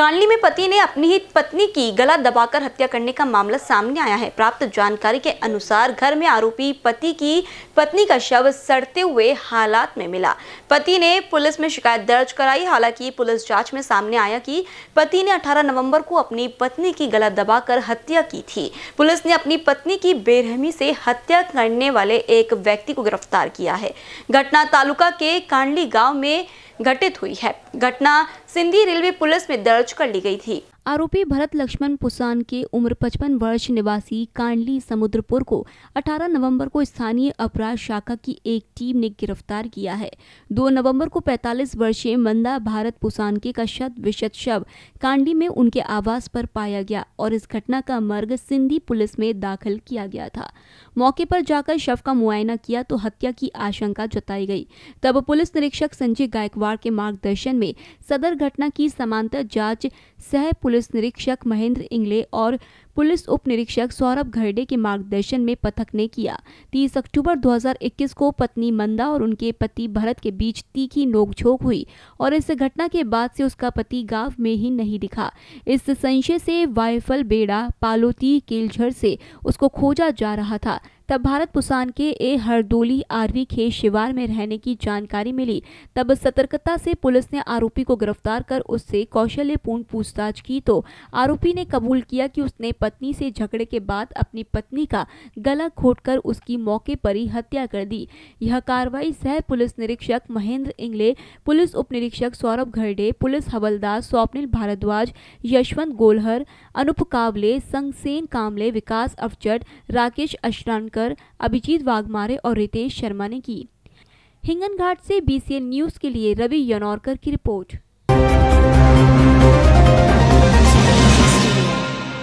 colony में पति ने अपनी ही पत्नी की गला दबाकर हत्या करने का मामला सामने आया है प्राप्त जानकारी के अनुसार घर में आरोपी पति की पत्नी का शव सड़ते हुए हालात में मिला पति ने पुलिस में शिकायत दर्ज कराई हालांकि पुलिस जांच में सामने आया कि पति ने 18 नवंबर को अपनी पत्नी की गला दबाकर हत्या की थी पुलिस ने अपनी पत्नी की बेरहमी से हत्या करने वाले एक व्यक्ति को गिरफ्तार किया है घटना तालुका के कांडली गाँव में घटित हुई है घटना सिंधी रेलवे पुलिस में दर्ज कर ली गई थी आरोपी भरत लक्ष्मण पुसान के उम्र 55 वर्ष निवासी कांडली समुद्रपुर को 18 नवंबर को स्थानीय अपराध शाखा की एक टीम ने गिरफ्तार किया है 2 नवंबर को 45 वर्षीय मंदा भारत पुसानके का शत विशत शव कांडली में उनके आवास पर पाया गया और इस घटना का मर्ग सिंधी पुलिस में दाखिल किया गया था मौके पर जाकर शव का मुआयना किया तो हत्या की आशंका जताई गई तब पुलिस निरीक्षक संजय गायकवाड़ के मार्गदर्शन में सदर घटना की समांतर जांच सह पुलिस निरीक्षक महेंद्र इंगले और पुलिस उप निरीक्षक सौरभ घरडे के मार्गदर्शन में पथक ने किया 30 अक्टूबर 2021 को पत्नी मंदा और उनके पति भरत के बीच तीखी नोकझोंक हुई और इस घटना के बाद से उसका पति गांव में ही नहीं दिखा इस संशय से वाइफल बेड़ा पालोती केलझर से उसको खोजा जा रहा था तब भारत पुसान के ए हरदोली आरवी खे शिवार में रहने की जानकारी मिली तब सतर्कता से पुलिस ने आरोपी को गिरफ्तार कर उससे कौशल्यपूर्ण पूछताछ की तो आरोपी ने कबूल किया कि उसने पत्नी से झगड़े के बाद अपनी पत्नी का गला घोटकर उसकी मौके पर ही हत्या कर दी यह कार्रवाई सह पुलिस निरीक्षक महेंद्र इंगले पुलिस उप निरीक्षक सौरभ घरडे पुलिस हवलदार स्वप्निल भारद्वाज यशवंत गोलहर अनुप कावले संगसेन कामले विकास अफजट राकेश अशरानकर अभिजीत वाघमारे और रितेश शर्मा ने की हिंगन घाट से बीसीएन न्यूज के लिए रवि यनौरकर की रिपोर्ट